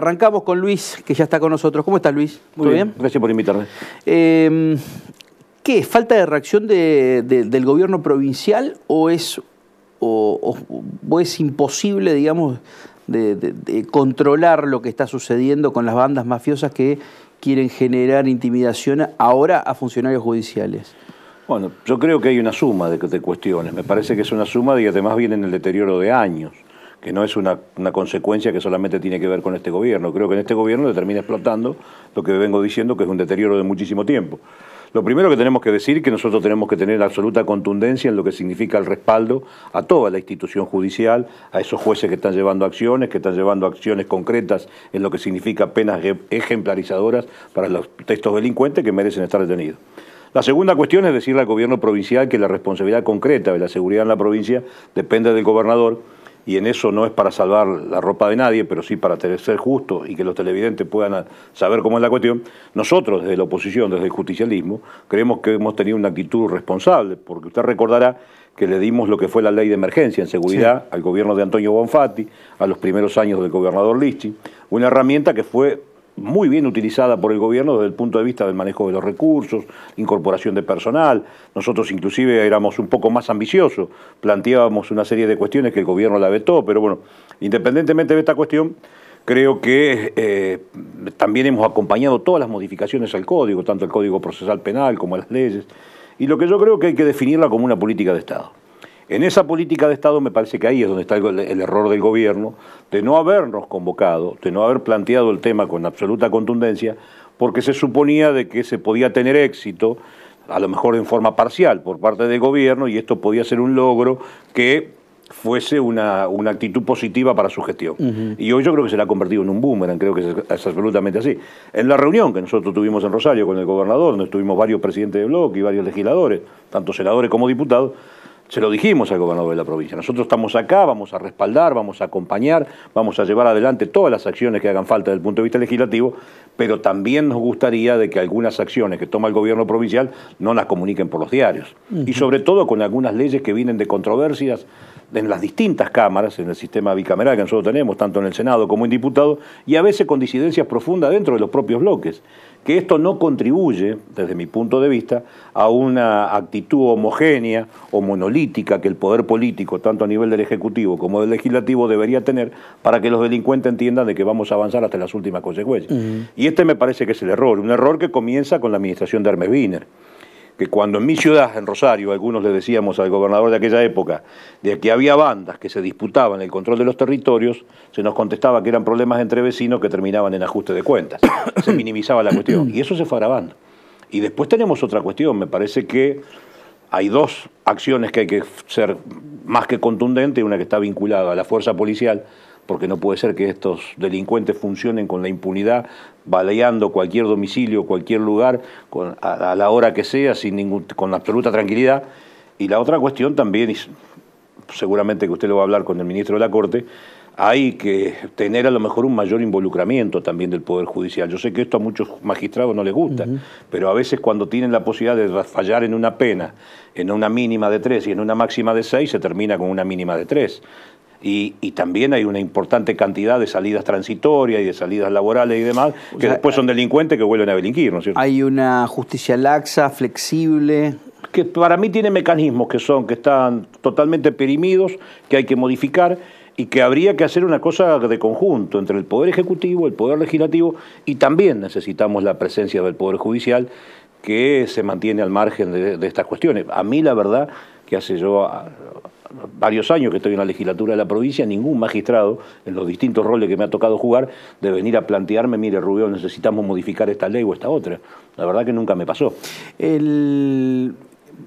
Arrancamos con Luis, que ya está con nosotros. ¿Cómo estás, Luis? Muy bien? Gracias por invitarme. Em, ¿Qué? ¿Falta de reacción del gobierno provincial o es, imposible, digamos, de, de, controlar lo que está sucediendo con las bandas mafiosas que quieren generar intimidación ahora a funcionarios judiciales? Bueno, yo creo que hay una suma de, cuestiones. Me parece que es una suma y además viene en el deterioro de años que no es una, consecuencia que solamente tiene que ver con este gobierno. Creo que en este gobierno se termina explotando lo que vengo diciendo, que es un deterioro de muchísimo tiempo. Lo primero que tenemos que decir es que nosotros tenemos que tener absoluta contundencia en lo que significa el respaldo a toda la institución judicial, a esos jueces que están llevando acciones, que están llevando acciones concretas en lo que significa penas ejemplarizadoras para los textos delincuentes que merecen estar detenidos. La segunda cuestión es decirle al gobierno provincial que la responsabilidad concreta de la seguridad en la provincia depende del gobernador y en eso no es para salvar la ropa de nadie, pero sí para ser justo y que los televidentes puedan saber cómo es la cuestión, nosotros desde la oposición, desde el justicialismo, creemos que hemos tenido una actitud responsable, porque usted recordará que le dimos lo que fue la ley de emergencia en seguridad al gobierno de Antonio Bonfatti, a los primeros años del gobernador Lichi, una herramienta que fue muy bien utilizada por el gobierno desde el punto de vista del manejo de los recursos, incorporación de personal. Nosotros inclusive éramos un poco más ambiciosos, planteábamos una serie de cuestiones que el gobierno la vetó, pero bueno, independientemente de esta cuestión, creo que eh, también hemos acompañado todas las modificaciones al código, tanto el Código Procesal Penal como las leyes, y lo que yo creo que hay que definirla como una política de Estado. En esa política de Estado me parece que ahí es donde está el, error del gobierno, de no habernos convocado, de no haber planteado el tema con absoluta contundencia, porque se suponía de que se podía tener éxito, a lo mejor en forma parcial, por parte del gobierno, y esto podía ser un logro que fuese una, una actitud positiva para su gestión. Y hoy yo creo que se la ha convertido en un boomerang, creo que es, absolutamente así. En la reunión que nosotros tuvimos en Rosario con el gobernador, donde estuvimos varios presidentes de bloque y varios legisladores, tanto senadores como diputados, se lo dijimos al gobernador de la provincia. Nosotros estamos acá, vamos a respaldar, vamos a acompañar, vamos a llevar adelante todas las acciones que hagan falta desde el punto de vista legislativo, pero también nos gustaría de que algunas acciones que toma el gobierno provincial no las comuniquen por los diarios. Y sobre todo con algunas leyes que vienen de controversias en las distintas cámaras, en el sistema bicameral que nosotros tenemos, tanto en el Senado como en diputados, y a veces con disidencias profundas dentro de los propios bloques. Que esto no contribuye, desde mi punto de vista, a una actitud homogénea o monolítica que el poder político, tanto a nivel del Ejecutivo como del Legislativo, debería tener para que los delincuentes entiendan de que vamos a avanzar hasta las últimas consecuencias. Y este me parece que es el error, un error que comienza con la administración de Hermes Wiener que cuando en mi ciudad, en Rosario, algunos le decíamos al gobernador de aquella época, de que había bandas que se disputaban el control de los territorios, se nos contestaba que eran problemas entre vecinos que terminaban en ajuste de cuentas. Se minimizaba la cuestión y eso se fue agravando. Y después tenemos otra cuestión, me parece que hay dos acciones que hay que ser más que contundentes, una que está vinculada a la fuerza policial, porque no puede ser que estos delincuentes funcionen con la impunidad, baleando cualquier domicilio, cualquier lugar, a, la hora que sea, sin ningún, con absoluta tranquilidad. Y la otra cuestión también, y seguramente que usted lo va a hablar con el ministro de la Corte, hay que tener a lo mejor un mayor involucramiento también del Poder Judicial. Yo sé que esto a muchos magistrados no les gusta, pero a veces cuando tienen la posibilidad de fallar en una pena, en una mínima de tres y en una máxima de seis, se termina con una mínima de tres. Y, también hay una importante cantidad de salidas transitorias y de salidas laborales y demás, que después son delincuentes que vuelven a delinquir, ¿no es cierto? Hay una justicia laxa, flexible. Que para mí tiene mecanismos que son, que están totalmente perimidos, que hay que modificar y que habría que hacer una cosa de conjunto entre el Poder Ejecutivo, el Poder Legislativo y también necesitamos la presencia del Poder Judicial que se mantiene al margen de, de estas cuestiones. A mí la verdad que hace yo varios años que estoy en la legislatura de la provincia, ningún magistrado, en los distintos roles que me ha tocado jugar, de venir a plantearme, mire Rubio, necesitamos modificar esta ley o esta otra. La verdad que nunca me pasó. El,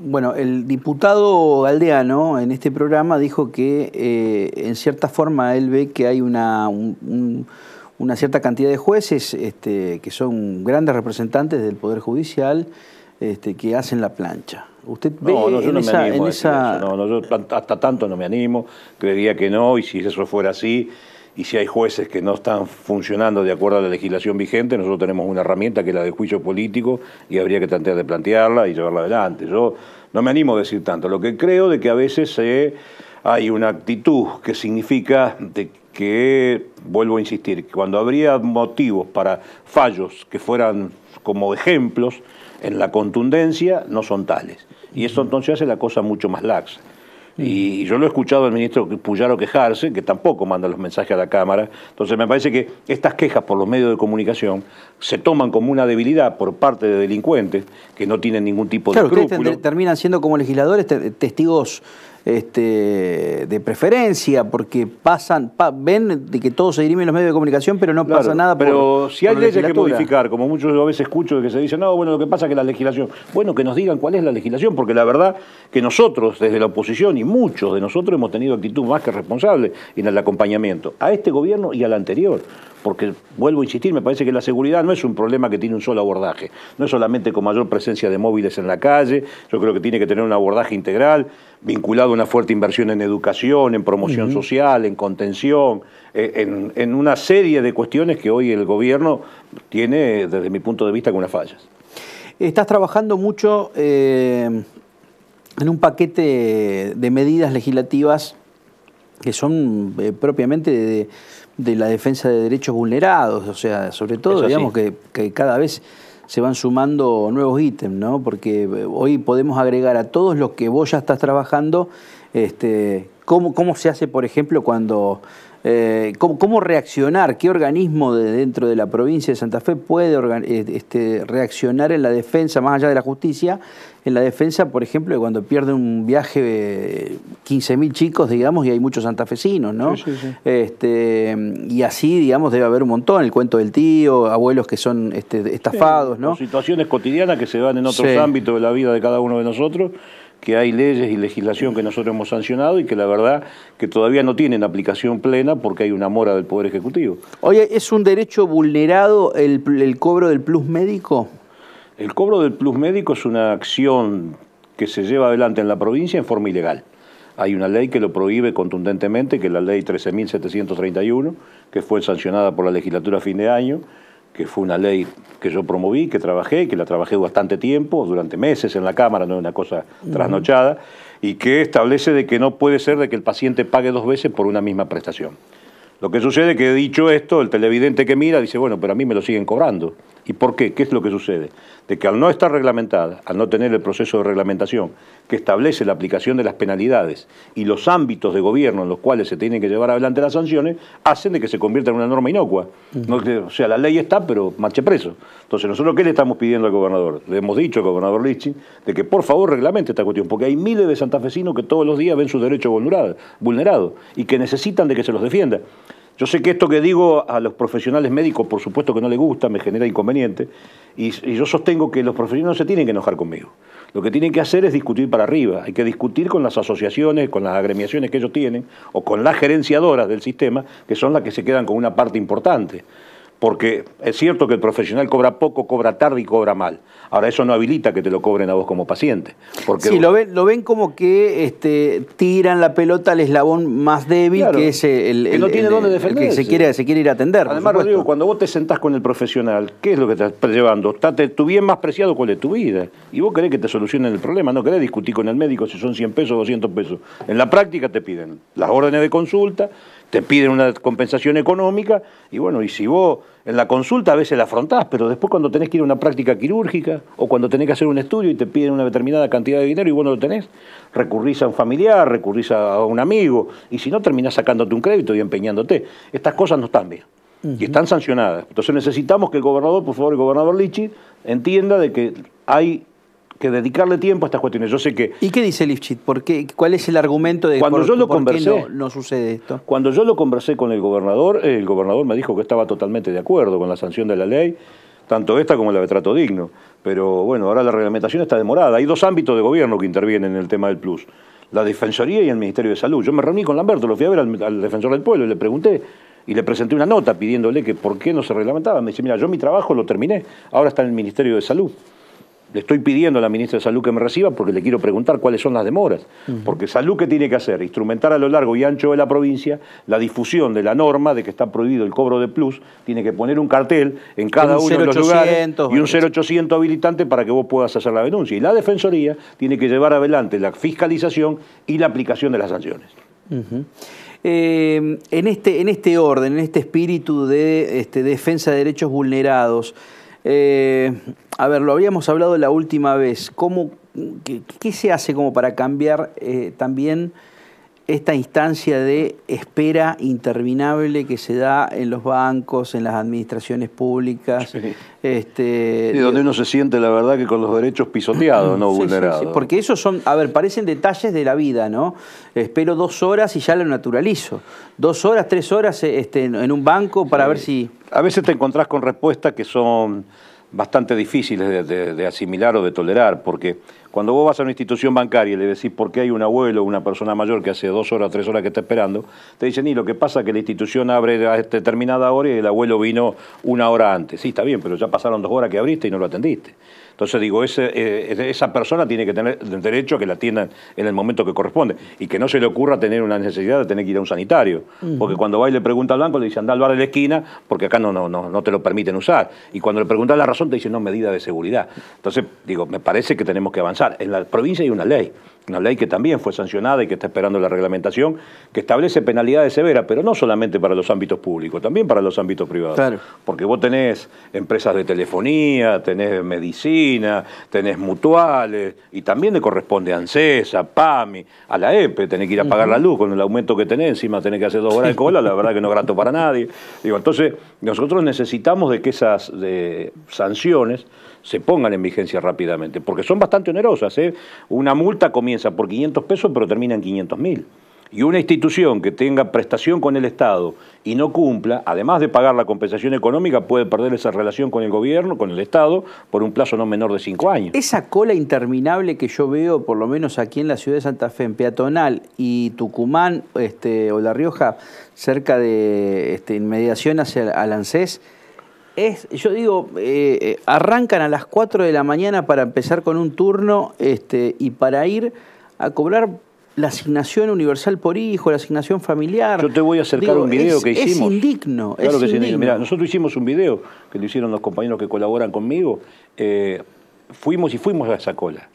bueno, el diputado aldeano en este programa dijo que eh, en cierta forma él ve que hay una, una cierta cantidad de jueces este, que son grandes representantes del Poder Judicial este, que hacen la plancha no, no, yo no me animo No, yo hasta tanto no me animo, creería que no, y si eso fuera así, y si hay jueces que no están funcionando de acuerdo a la legislación vigente, nosotros tenemos una herramienta que es la de juicio político y habría que tratar de plantearla y llevarla adelante. Yo no me animo a decir tanto, lo que creo de que a veces hay una actitud que significa que, vuelvo a insistir, cuando habría motivos para fallos que fueran como ejemplos, en la contundencia no son tales. Y eso entonces hace la cosa mucho más laxa. Y yo lo he escuchado al ministro Puyaro quejarse, que tampoco manda los mensajes a la Cámara. Entonces me parece que estas quejas por los medios de comunicación se toman como una debilidad por parte de delincuentes que no tienen ningún tipo de claro, Ustedes terminan siendo como legisladores testigos este, de preferencia, porque pasan, ven de que todo se dirime en los medios de comunicación, pero no pasa nada Pero si hay leyes que modificar, como muchos a veces escucho que se dice, no, bueno, lo que pasa es que la legislación. Bueno, que nos digan cuál es la legislación, porque la verdad que nosotros, desde la oposición y muchos de nosotros, hemos tenido actitud más que responsable en el acompañamiento a este gobierno y al anterior porque vuelvo a insistir, me parece que la seguridad no es un problema que tiene un solo abordaje, no es solamente con mayor presencia de móviles en la calle, yo creo que tiene que tener un abordaje integral, vinculado una fuerte inversión en educación, en promoción social, en contención, eh, en, una serie de cuestiones que hoy el gobierno tiene, desde mi punto de vista, con unas fallas. Estás trabajando mucho eh, en un paquete de medidas legislativas que son eh, propiamente de, de, la defensa de derechos vulnerados, o sea, sobre todo, digamos, que cada vez se van sumando nuevos ítems, ¿no? Porque eh, hoy podemos agregar a todos los que vos ya estás trabajando, este, ¿Cómo, se hace, por ejemplo, cuando... Eh, ¿cómo, reaccionar? ¿Qué organismo de dentro de la provincia de Santa Fe puede eh, este, reaccionar en la defensa, más allá de la justicia, en la defensa, por ejemplo, de cuando pierde un viaje 15.000 eh, chicos, digamos, y hay muchos santafesinos, ¿no? Este, y así, digamos, debe haber un montón, el cuento del tío, abuelos que son este, estafados, ¿no? situaciones cotidianas que se dan en otros ámbitos de la vida de cada uno de nosotros que hay leyes y legislación que nosotros hemos sancionado y que la verdad que todavía no tienen aplicación plena porque hay una mora del Poder Ejecutivo. Oye, ¿es un derecho vulnerado el, el cobro del plus médico? El cobro del plus médico es una acción que se lleva adelante en la provincia en forma ilegal. Hay una ley que lo prohíbe contundentemente, que es la ley 13.731, que fue sancionada por la legislatura a fin de año, que fue una ley que yo promoví, que trabajé, que la trabajé bastante tiempo, durante meses en la Cámara, no es una cosa trasnochada, y que establece de que no puede ser de que el paciente pague dos veces por una misma prestación. Lo que sucede es que dicho esto, el televidente que mira dice, bueno, pero a mí me lo siguen cobrando. ¿Y por qué? ¿Qué es lo que sucede? De que al no estar reglamentada, al no tener el proceso de reglamentación que establece la aplicación de las penalidades y los ámbitos de gobierno en los cuales se tienen que llevar adelante las sanciones, hacen de que se convierta en una norma inocua. No, o sea, la ley está, pero marche preso. Entonces, ¿nosotros qué le estamos pidiendo al gobernador? Le hemos dicho al gobernador Lichin de que por favor reglamente esta cuestión, porque hay miles de santafesinos que todos los días ven sus derechos vulnerados vulnerado, y que necesitan de que se los defienda. Yo sé que esto que digo a los profesionales médicos, por supuesto que no les gusta, me genera inconveniente, y, yo sostengo que los profesionales no se tienen que enojar conmigo. Lo que tienen que hacer es discutir para arriba, hay que discutir con las asociaciones, con las agremiaciones que ellos tienen, o con las gerenciadoras del sistema, que son las que se quedan con una parte importante porque es cierto que el profesional cobra poco, cobra tarde y cobra mal. Ahora, eso no habilita que te lo cobren a vos como paciente. Porque sí, lo ven, lo ven como que este, tiran la pelota al eslabón más débil, que es el, que no tiene dónde se quiere, se ir a atender. Además, Rodrigo, cuando vos te sentás con el profesional, ¿qué es lo que te estás llevando? ¿Está tu bien más preciado, ¿cuál es tu vida? Y vos querés que te solucionen el problema, no querés discutir con el médico si son 100 pesos o 200 pesos. En la práctica te piden las órdenes de consulta, te piden una compensación económica y bueno, y si vos en la consulta a veces la afrontás, pero después cuando tenés que ir a una práctica quirúrgica o cuando tenés que hacer un estudio y te piden una determinada cantidad de dinero y vos no lo tenés, recurrís a un familiar, recurrís a un amigo y si no terminás sacándote un crédito y empeñándote. Estas cosas no están bien y están sancionadas. Entonces necesitamos que el gobernador, por favor, el gobernador Lichi, entienda de que hay que dedicarle tiempo a estas cuestiones. Yo sé que. ¿Y qué dice Lifchit? ¿Cuál es el argumento de cuando por, yo lo qué no, sucede esto? Cuando yo lo conversé con el gobernador, el gobernador me dijo que estaba totalmente de acuerdo con la sanción de la ley, tanto esta como la de trato digno. Pero bueno, ahora la reglamentación está demorada. Hay dos ámbitos de gobierno que intervienen en el tema del plus: la Defensoría y el Ministerio de Salud. Yo me reuní con Lamberto, lo fui a ver al, al defensor del pueblo y le pregunté y le presenté una nota pidiéndole que por qué no se reglamentaba. Me dice, mira, yo mi trabajo lo terminé, ahora está en el Ministerio de Salud le estoy pidiendo a la ministra de Salud que me reciba porque le quiero preguntar cuáles son las demoras. Porque Salud, ¿qué tiene que hacer? Instrumentar a lo largo y ancho de la provincia la difusión de la norma de que está prohibido el cobro de plus. Tiene que poner un cartel en cada uno de los lugares y un 0800 habilitante para que vos puedas hacer la denuncia. Y la Defensoría tiene que llevar adelante la fiscalización y la aplicación de las sanciones. Eh, en, este, en este orden, en este espíritu de este, defensa de derechos vulnerados, eh, a ver, lo habíamos hablado la última vez. qué, se hace como para cambiar eh, también esta instancia de espera interminable que se da en los bancos, en las administraciones públicas. Este, donde uno se siente, la verdad, que con los derechos pisoteados, no vulnerados. porque esos son, a ver, parecen detalles de la vida, ¿no? Espero dos horas y ya lo naturalizo. Dos horas, tres horas este, en un banco para ver si... A veces te encontrás con respuestas que son bastante difíciles de asimilar o de tolerar, porque cuando vos vas a una institución bancaria y le decís por qué hay un abuelo o una persona mayor que hace dos horas, tres horas que está esperando, te dicen, y lo que pasa es que la institución abre a determinada hora y el abuelo vino una hora antes. Sí, está bien, pero ya pasaron dos horas que abriste y no lo atendiste. Entonces digo, eh, e, esa persona tiene que tener el derecho a que la atiendan en el momento que corresponde y que no se le ocurra tener una necesidad de tener que ir a un sanitario. Porque cuando va y le pregunta al banco, le dicen, anda al bar de la esquina porque acá no, no, no, te lo permiten usar. Y cuando le preguntas la razón, te dicen no, medida de seguridad. Entonces digo, me parece que tenemos que avanzar. En la provincia hay una ley, una ley que también fue sancionada y que está esperando la reglamentación, que establece penalidades severas, pero no solamente para los ámbitos públicos, también para los ámbitos privados. Porque vos tenés empresas de telefonía, tenés medicina, tenés mutuales, y también le corresponde a ANSESA, PAMI, a la EPE, e, tenés que ir a pagar la luz con el aumento que tenés, encima tenés que hacer dos horas de cola, la verdad que no es grato para nadie. Digo, entonces, nosotros necesitamos de que esas sanciones se pongan en vigencia rápidamente, porque son bastante onerosas. ¿eh? Una multa comienza por 500 pesos, pero termina en 500 mil. Y una institución que tenga prestación con el Estado y no cumpla, además de pagar la compensación económica, puede perder esa relación con el gobierno, con el Estado, por un plazo no menor de cinco años. Esa cola interminable que yo veo, por lo menos aquí en la ciudad de Santa Fe, en Peatonal y Tucumán este, o La Rioja, cerca de este, inmediación hacia Alancés, es, yo digo, eh, eh, arrancan a las 4 de la mañana para empezar con un turno este, y para ir a cobrar la asignación universal por hijo, la asignación familiar. Yo te voy a acercar un video que hicimos. Es indigno. Claro es indigno. Mirá, nosotros hicimos un video que lo hicieron los compañeros que colaboran conmigo. Eh, fuimos y fuimos a esa cola.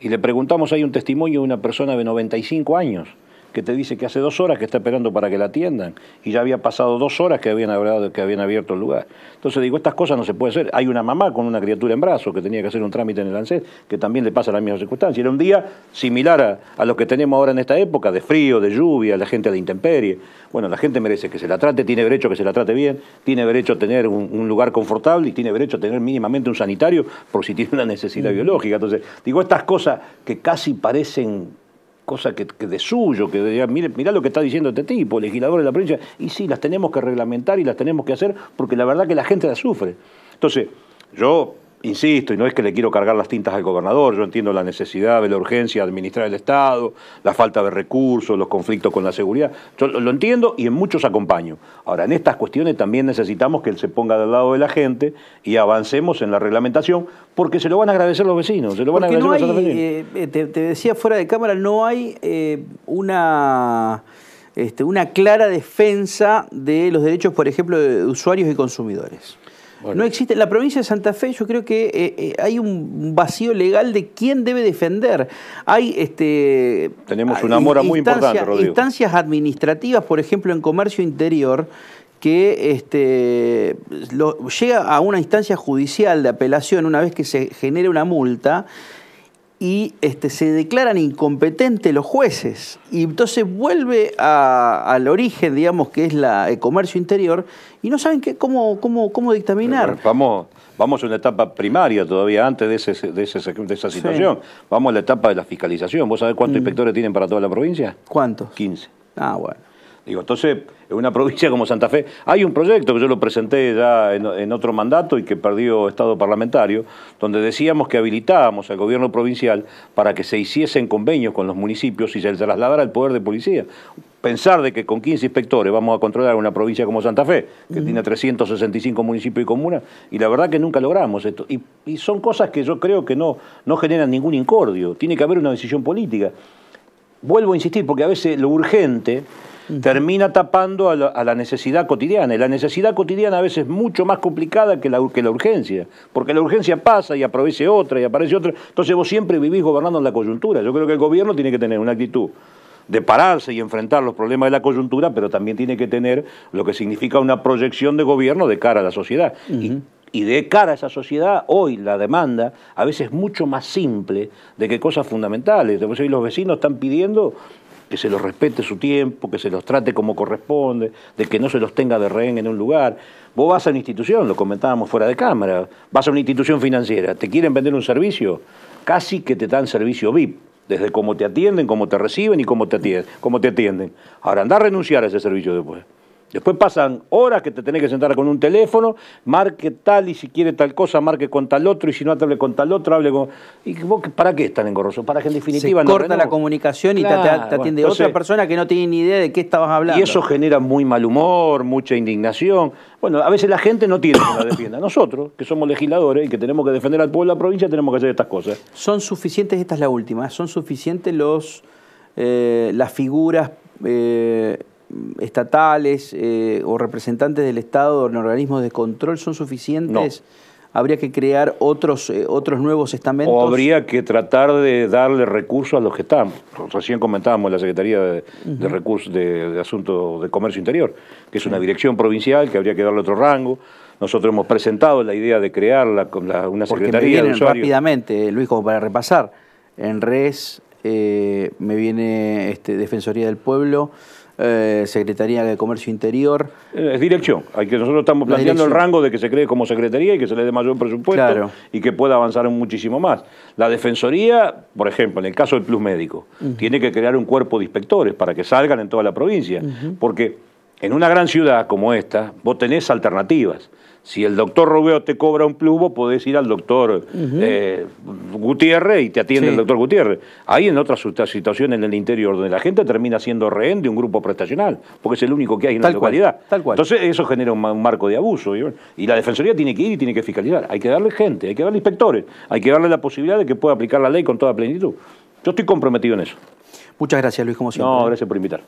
Y le preguntamos, hay un testimonio de una persona de 95 años que te dice que hace dos horas que está esperando para que la atiendan y ya había pasado dos horas que habían, hablado, que habían abierto el lugar. Entonces digo, estas cosas no se pueden hacer. Hay una mamá con una criatura en brazos que tenía que hacer un trámite en el ANSES que también le pasa las mismas circunstancias. Era un día similar a, los que tenemos ahora en esta época, de frío, de lluvia, la gente de intemperie. Bueno, la gente merece que se la trate, tiene derecho a que se la trate bien, tiene derecho a tener un, lugar confortable y tiene derecho a tener mínimamente un sanitario por si tiene una necesidad mm. biológica. Entonces, digo, estas cosas que casi parecen cosa que, de suyo, que mirá lo que está diciendo este tipo, legislador de la provincia, y sí, las tenemos que reglamentar y las tenemos que hacer porque la verdad que la gente las sufre. Entonces, yo insisto, y no es que le quiero cargar las tintas al gobernador, yo entiendo la necesidad, de la urgencia de administrar el Estado, la falta de recursos, los conflictos con la seguridad, yo lo entiendo y en muchos acompaño. Ahora, en estas cuestiones también necesitamos que él se ponga del lado de la gente y avancemos en la reglamentación, porque se lo van a agradecer los vecinos, se lo van a agradecer no hay, eh, eh, te, decía fuera de cámara, no hay eh, una... Este, una clara defensa de los derechos, por ejemplo, de usuarios y consumidores. No existe. En la provincia de Santa Fe yo creo que eh, eh, hay un vacío legal de quién debe defender. Hay este, Tenemos una mora muy importante, Instancias administrativas, por ejemplo, en comercio interior, que este, llega a una instancia judicial de apelación una vez que se genere una multa y este, se declaran incompetentes los jueces. Y entonces vuelve al origen, digamos, que es la, el comercio interior, y no saben qué, cómo, cómo, cómo dictaminar. vamos, vamos a una etapa primaria todavía antes de, ese, de, de esa situación. Vamos a la etapa de la fiscalización. ¿Vos sabés cuántos mm. inspectores tienen para toda la provincia? ¿Cuántos? 15. Ah, bueno. Digo, entonces, en una provincia como Santa Fe, hay un proyecto que yo lo presenté ya en, otro mandato y que perdió Estado parlamentario, donde decíamos que habilitábamos al gobierno provincial para que se hiciesen convenios con los municipios y se trasladara el poder de policía pensar de que con 15 inspectores vamos a controlar una provincia como Santa Fe, que mm. tiene 365 municipios y comunas, y la verdad que nunca logramos esto. Y, son cosas que yo creo que no, no generan ningún incordio, tiene que haber una decisión política. Vuelvo a insistir, porque a veces lo urgente termina tapando a la, necesidad cotidiana. Y la necesidad cotidiana a veces es mucho más complicada que la, urgencia, porque la urgencia pasa y aparece otra y aparece otra. Entonces vos siempre vivís gobernando en la coyuntura. Yo creo que el gobierno tiene que tener una actitud de pararse y enfrentar los problemas de la coyuntura, pero también tiene que tener lo que significa una proyección de gobierno de cara a la sociedad. y, de cara a esa sociedad, hoy la demanda a veces es mucho más simple de que cosas fundamentales. Entonces, los vecinos están pidiendo que se los respete su tiempo, que se los trate como corresponde, de que no se los tenga de rehén en un lugar. Vos vas a una institución, lo comentábamos fuera de cámara, vas a una institución financiera, te quieren vender un servicio, casi que te dan servicio VIP, desde cómo te atienden, cómo te reciben y cómo te atienden. Ahora, anda a renunciar a ese servicio después. Después pasan horas que te tenés que sentar con un teléfono, marque tal y si quiere tal cosa, marque con tal otro y si no hable con tal otro, hable con... ¿Y ¿Para qué es tan engorroso? Para que en definitiva... corta la comunicación y te, atiende otra persona que no tiene ni idea de qué estabas hablando. Y eso genera muy mal humor, mucha indignación. Bueno, a veces la gente no tiene que la defienda. Nosotros, que somos legisladores y que tenemos que defender al pueblo de la provincia, tenemos que hacer estas cosas. Son suficientes, esta es la última, son suficientes los, eh, las figuras... Eh, estatales eh, o representantes del Estado en organismos de control son suficientes? ¿Habría que crear otros, eh, otros nuevos estamentos? O habría que tratar de darle recursos a los que están. Recién comentábamos la Secretaría de, Recursos de, Asuntos de Comercio Interior, que es una dirección provincial que habría que darle otro rango. Nosotros hemos presentado la idea de crear una Secretaría me rápidamente, eh, Luis, como para repasar. En Res me viene este, Defensoría del Pueblo, eh, secretaría de Comercio Interior. Eh, es dirección. Hay que nosotros estamos planteando el rango de que se cree como secretaría y que se le dé mayor presupuesto y que pueda avanzar muchísimo más. La Defensoría, por ejemplo, en el caso del Plus Médico, tiene que crear un cuerpo de inspectores para que salgan en toda la provincia. Porque en una gran ciudad como esta, vos tenés alternativas. Si el doctor Robeo te cobra un pluvo, podés ir al doctor eh, Gutiérrez y te atiende el doctor Gutiérrez. Ahí en otras situaciones en el interior donde la gente termina siendo rehén de un grupo prestacional, porque es el único que hay en la localidad. Tal cual. Entonces eso genera un, marco de abuso. Y la Defensoría tiene que ir y tiene que fiscalizar. Hay que darle gente, hay que darle inspectores, hay que darle la posibilidad de que pueda aplicar la ley con toda plenitud. Yo estoy comprometido en eso. Muchas gracias, Luis, como No, gracias por invitar.